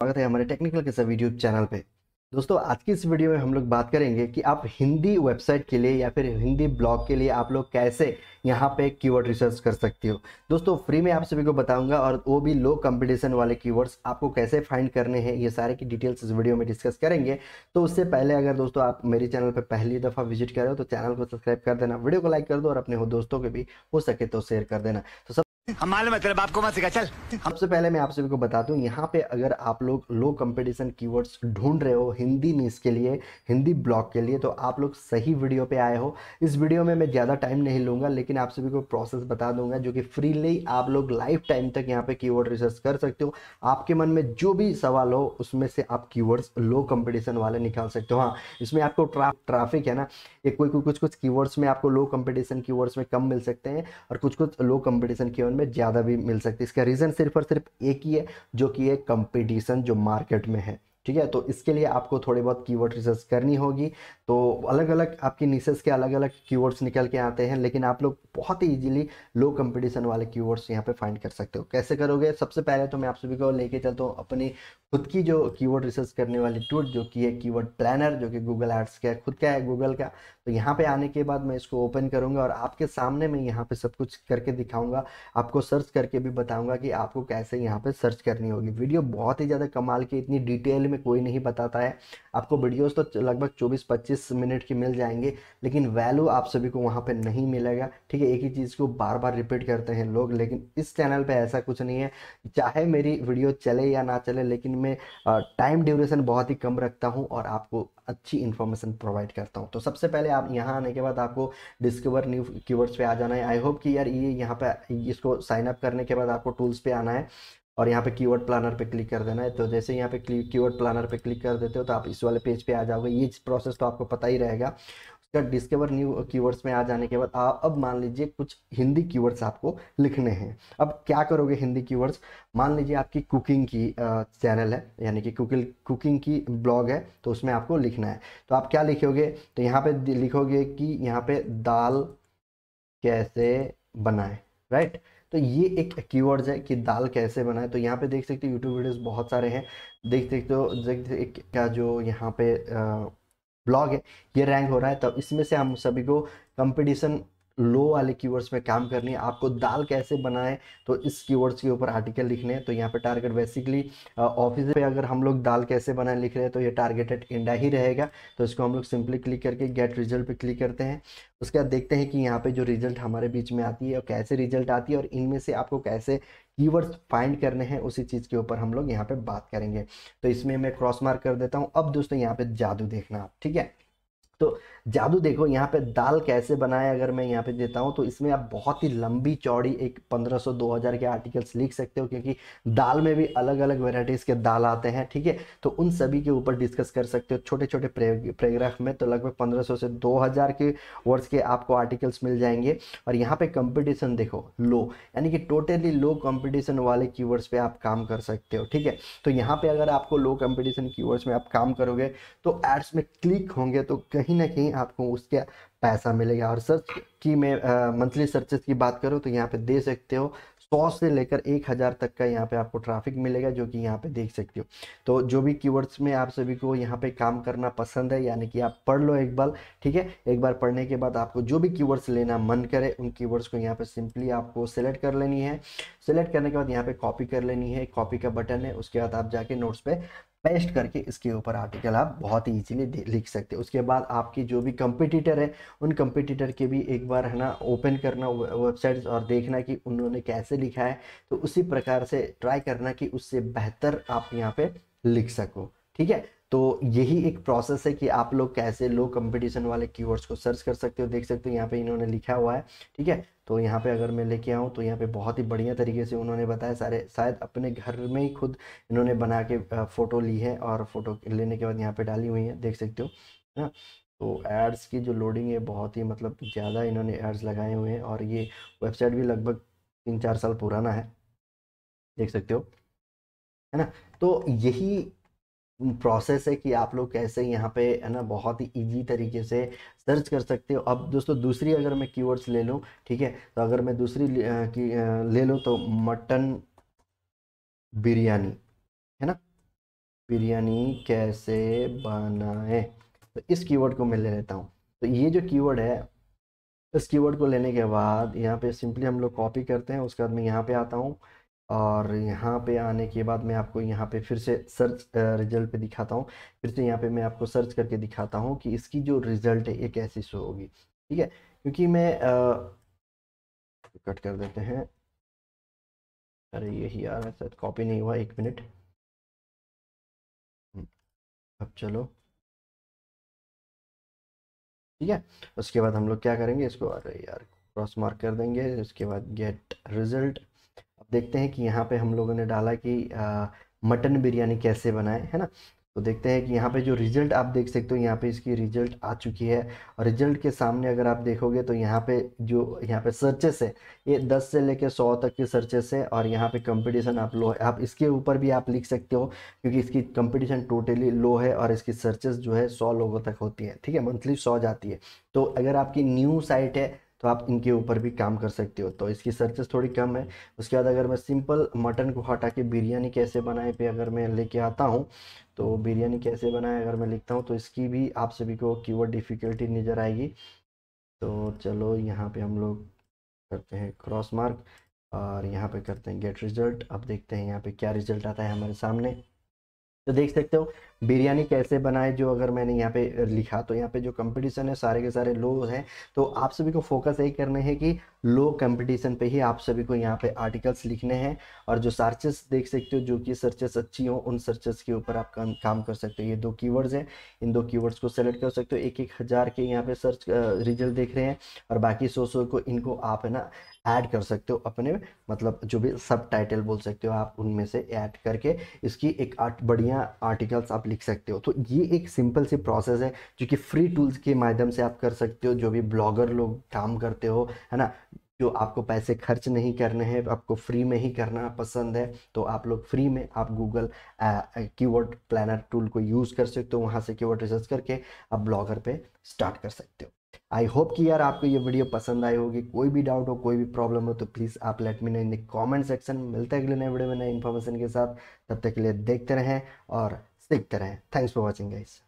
स्वागत है हमारे टेक्निकल के सब यूट्यूब चैनल पे दोस्तों आज की इस वीडियो में हम लोग बात करेंगे कि आप हिंदी वेबसाइट के लिए या फिर हिंदी ब्लॉग के लिए आप लोग कैसे यहाँ पे कीवर्ड रिसर्च कर सकती हो दोस्तों फ्री में आप सभी को बताऊंगा और वो भी लो कंपटीशन वाले कीवर्ड्स आपको कैसे फाइंड करने हैं ये सारे की डिटेल्स इस वीडियो में डिस्कस करेंगे तो उससे पहले अगर दोस्तों आप मेरे चैनल पर पहली दफ़ा विजिट कर रहे हो तो चैनल को सब्सक्राइब कर देना वीडियो को लाइक कर दो और अपने दोस्तों के भी हो सके तो शेयर कर देना तो सब हम मालूम है तेरे बाप को मत सिखा चल सबसे पहले मैं आप सभी को बता दूं यहाँ पे अगर आप लोग लो कंपटीशन कीवर्ड्स ढूंढ रहे हो हिंदी नीस के लिए हिंदी ब्लॉग के लिए तो आप लोग सही वीडियो पे आए हो इस वीडियो में मैं ज़्यादा टाइम नहीं लूँगा लेकिन आप सभी को प्रोसेस बता दूंगा जो कि फ्रीली आप लोग लाइफ टाइम तक यहाँ पे की रिसर्च कर सकते हो आपके मन में जो भी सवाल हो उसमें से आप की लो कम्पिटिशन वाले निकाल सकते हो हाँ इसमें आपको ट्राफिक है ना एक कोई कोई कुछ कुछ की में आपको लो कम्पिटिशन की में कम मिल सकते हैं और कुछ कुछ लो कम्पिटिशन की में ज़्यादा भी मिल सकती है इसका रीज़न सिर्फ और सिर्फ एक ही है जो कि है कंपटीशन जो मार्केट में है ठीक है तो इसके लिए आपको थोड़े बहुत कीवर्ड रिसर्च करनी होगी तो अलग अलग आपकी नीसेस के अलग अलग कीवर्ड्स निकल के आते हैं लेकिन आप लोग बहुत ही ईजिली लो कंपटीशन वाले कीवर्ड्स यहाँ पे फाइंड कर सकते हो कैसे करोगे सबसे पहले तो मैं आप सभी को लेके चलता हूँ अपनी खुद की जो कीवर्ड रिसर्च करने वाली टूट जो कि है कीवर्ड प्लानर जो कि गूगल एड्स का है खुद का है गूगल का तो यहाँ पे आने के बाद मैं इसको ओपन करूँगा और आपके सामने मैं यहाँ पे सब कुछ करके दिखाऊंगा आपको सर्च करके भी बताऊंगा कि आपको कैसे यहाँ पे सर्च करनी होगी वीडियो बहुत ही ज़्यादा कमाल की इतनी डिटेल में कोई नहीं बताता है आपको वीडियोज़ तो लगभग चौबीस पच्चीस मिनट की मिल जाएंगे लेकिन वैल्यू आप सभी को वहाँ पर नहीं मिलेगा ठीक है एक ही चीज़ को बार बार रिपीट करते हैं लोग लेकिन इस चैनल पर ऐसा कुछ नहीं है चाहे मेरी वीडियो चले या ना चले लेकिन में टाइम ड्यूरेशन बहुत ही कम रखता हूँ और आपको अच्छी इन्फॉर्मेशन प्रोवाइड करता हूँ तो सबसे पहले आप यहाँ आने के बाद आपको डिस्कवर न्यू कीवर्ड्स पे आ जाना है आई होप कि यार ये यहाँ पे इसको साइन अप करने के बाद आपको टूल्स पे आना है और यहाँ पे कीवर्ड प्लानर पे क्लिक कर देना है तो जैसे यहाँ पे कीवर्ड प्लानर पे क्लिक कर देते हो तो आप इस वाले पेज पे आ जाओगे ये प्रोसेस तो आपको पता ही रहेगा उसका डिस्कवर न्यू कीवर्ड्स में आ जाने के बाद आप अब मान लीजिए कुछ हिंदी कीवर्ड्स आपको लिखने हैं अब क्या करोगे हिंदी कीवर्ड्स मान लीजिए आपकी कुकिंग की चैनल है यानी कि कुकिंग कुकिंग की ब्लॉग है तो उसमें आपको लिखना है तो आप क्या लिखोगे तो यहाँ पे लिखोगे कि यहाँ पे दाल कैसे बनाएं राइट तो ये एक कीवर्ड्स है कि दाल कैसे बनाए तो यहाँ पे देख सकते हो यूट्यूब वीडियोस बहुत सारे हैं देख सकते हो देख एक का जो यहाँ पे आ, ब्लॉग है ये रैंक हो रहा है तो इसमें से हम सभी को कंपटीशन लो वाले कीवर्ड्स पे काम करनी है आपको दाल कैसे बनाए तो इस कीवर्ड्स के ऊपर आर्टिकल लिखने हैं तो यहाँ पे टारगेट बेसिकली ऑफिस पे अगर हम लोग दाल कैसे बनाए लिख रहे हैं तो ये टारगेटेड इंडा ही रहेगा तो इसको हम लोग सिंपली क्लिक करके गेट रिजल्ट पे क्लिक करते हैं उसके बाद देखते हैं कि यहाँ पे जो रिजल्ट हमारे बीच में आती है और कैसे रिजल्ट आती है और इनमें से आपको कैसे कीवर्ड्स फाइंड करने हैं उसी चीज़ के ऊपर हम लोग यहाँ पे बात करेंगे तो इसमें मैं क्रॉस मार्क कर देता हूँ अब दोस्तों यहाँ पे जादू देखना आप ठीक है तो जादू देखो यहाँ पे दाल कैसे बनाए अगर मैं यहाँ पे देता हूँ तो इसमें आप बहुत ही लंबी चौड़ी एक 1500 2000 के आर्टिकल्स लिख सकते हो क्योंकि दाल में भी अलग अलग वेराइटीज़ के दाल आते हैं ठीक है तो उन सभी के ऊपर डिस्कस कर सकते हो छोटे छोटे पैराग्राफ में तो लगभग 1500 से 2000 के वर्ड्स के आपको आर्टिकल्स मिल जाएंगे और यहाँ पे कंपटिशन देखो लो यानी कि टोटली लो कॉम्पिटिशन वाले की पे आप काम कर सकते हो ठीक है तो यहाँ पे अगर आपको लो कॉम्पिटिशन की में आप काम करोगे तो एड्स में क्लिक होंगे तो कहीं ना कहीं आपको उसके पैसा मिलेगा और सर्च की मैं मंथली सर्चेस की बात करूँ तो यहाँ पे दे सकते हो सौ से लेकर एक हज़ार तक का यहाँ पे आपको ट्रैफिक मिलेगा जो कि यहाँ पे देख सकते हो तो जो भी कीवर्ड्स में आप सभी को यहाँ पे काम करना पसंद है यानी कि आप पढ़ लो एक बार ठीक है एक बार पढ़ने के बाद आपको जो भी कीवर्ड्स लेना मन करे उन कीवर्ड्स को यहाँ पे सिंपली आपको सेलेक्ट कर लेनी है सेलेक्ट करने के बाद यहाँ पे कॉपी कर लेनी है कॉपी का बटन है उसके बाद आप जाके नोट्स पे पेस्ट करके इसके ऊपर आर्टिकल आप बहुत ही इजीली लिख सकते हैं उसके बाद आपके जो भी कंपटीटर है उन कंपटीटर के भी एक बार है ना ओपन करना वेबसाइट्स और देखना कि उन्होंने कैसे लिखा है तो उसी प्रकार से ट्राई करना कि उससे बेहतर आप यहाँ पे लिख सको ठीक है तो यही एक प्रोसेस है कि आप लोग कैसे लो कंपटीशन वाले कीवर्ड्स को सर्च कर सकते हो देख सकते हो यहाँ पे इन्होंने लिखा हुआ है ठीक है तो यहाँ पे अगर मैं लेके आऊँ तो यहाँ पे बहुत ही बढ़िया तरीके से उन्होंने बताया सारे शायद अपने घर में ही खुद इन्होंने बना के फ़ोटो ली है और फ़ोटो लेने के बाद यहाँ पर डाली हुई है देख सकते हो है ना तो एड्स की जो लोडिंग है बहुत ही मतलब ज़्यादा इन्होंने एड्स लगाए हुए हैं और ये वेबसाइट भी लगभग तीन चार साल पुराना है देख सकते हो है ना तो यही प्रोसेस है कि आप लोग कैसे यहाँ पे है ना बहुत ही इजी तरीके से सर्च कर सकते हो अब दोस्तों दूसरी अगर मैं कीवर्ड्स ले लूँ ठीक है तो अगर मैं दूसरी ले लूँ तो मटन बिरयानी है ना बिरयानी कैसे बनाए तो इस कीवर्ड को मैं ले लेता हूँ तो ये जो कीवर्ड है इस कीवर्ड को लेने के बाद यहाँ पे सिंपली हम लोग कॉपी करते हैं उसके बाद मैं यहाँ पे आता हूँ और यहाँ पे आने के बाद मैं आपको यहाँ पे फिर से सर्च रिजल्ट पे दिखाता हूँ फिर से यहाँ पे मैं आपको सर्च करके दिखाता हूँ कि इसकी जो रिज़ल्ट है ये कैसी शो होगी ठीक है क्योंकि मैं आ, कट कर देते हैं अरे यही आ रहा है शायद कॉपी नहीं हुआ एक मिनट हम्म, अब चलो ठीक है उसके बाद हम लोग क्या करेंगे इसको अरे यार क्रॉस मार्क कर देंगे उसके बाद गेट रिजल्ट देखते हैं कि यहाँ पे हम लोगों ने डाला कि मटन बिरयानी कैसे बनाए है ना तो देखते हैं कि यहाँ पे जो रिज़ल्ट आप देख सकते हो यहाँ पे इसकी रिज़ल्ट आ चुकी है और रिज़ल्ट के सामने अगर आप देखोगे तो यहाँ पे जो यहाँ पे सर्चेस है ये 10 से लेके 100 तक के सर्चेस है और यहाँ पे कंपटीशन आप लो है आप इसके ऊपर भी आप लिख सकते हो क्योंकि इसकी कंपटीशन टोटली लो है और इसकी सर्चेस जो है सौ लोगों तक होती है ठीक है मंथली सौ जाती है तो अगर आपकी न्यू साइट है तो आप इनके ऊपर भी काम कर सकते हो तो इसकी सर्चेस थोड़ी कम है उसके बाद अगर मैं सिंपल मटन को हटा के बिरयानी कैसे बनाए पे अगर मैं लेके आता हूँ तो बिरयानी कैसे बनाए अगर मैं लिखता हूँ तो इसकी भी आप सभी को की डिफ़िकल्टी नज़र आएगी तो चलो यहाँ पर हम लोग करते हैं क्रॉस मार्क और यहाँ पर करते हैं गेट रिजल्ट अब देखते हैं यहाँ पर क्या रिजल्ट आता है हमारे सामने तो देख सकते हो बिरयानी कैसे बनाए जो अगर मैंने यहाँ पे लिखा तो यहाँ पे जो कंपटीशन है सारे के सारे लो हैं तो आप सभी को फोकस यही करने है कि लो कंपटीशन पे ही आप सभी को यहाँ पे आर्टिकल्स लिखने हैं और जो सर्चेस देख सकते हो जो कि सर्चेस अच्छी हो उन सर्चेस के ऊपर आप काम, काम कर सकते हो ये दो कीवर्ड्स हैं इन दो कीवर्ड्स को सेलेक्ट कर सकते हो एक एक हज़ार के यहाँ पे सर्च रिजल्ट देख रहे हैं और बाकी सो को इनको आप है ना ऐड कर सकते हो अपने मतलब जो भी सब टाइटल बोल सकते हो आप उनमें से ऐड करके इसकी एक आर्ट बढ़िया आर्टिकल्स आप लिख सकते हो तो ये एक सिंपल सी प्रोसेस है जो कि फ्री टूल्स के माध्यम से आप कर सकते हो जो भी ब्लॉगर लोग काम करते हो है ना जो आपको पैसे खर्च नहीं करने हैं आपको फ्री में ही करना पसंद है तो आप लोग फ्री में आप गूगल कीवर्ड प्लानर टूल को यूज़ कर सकते हो वहाँ से कीवर्ड रिसर्च करके आप ब्लॉगर पे स्टार्ट कर सकते हो आई होप कि यार आपको ये वीडियो पसंद आई होगी कोई भी डाउट हो कोई भी प्रॉब्लम हो तो प्लीज़ आप let me know in the comment section मिलते हैं अगले नए वीडियो में नए इन्फॉर्मेशन के साथ तब तक के लिए देखते रहें और सीखते रहें थैंक्स फॉर वॉचिंग गाइस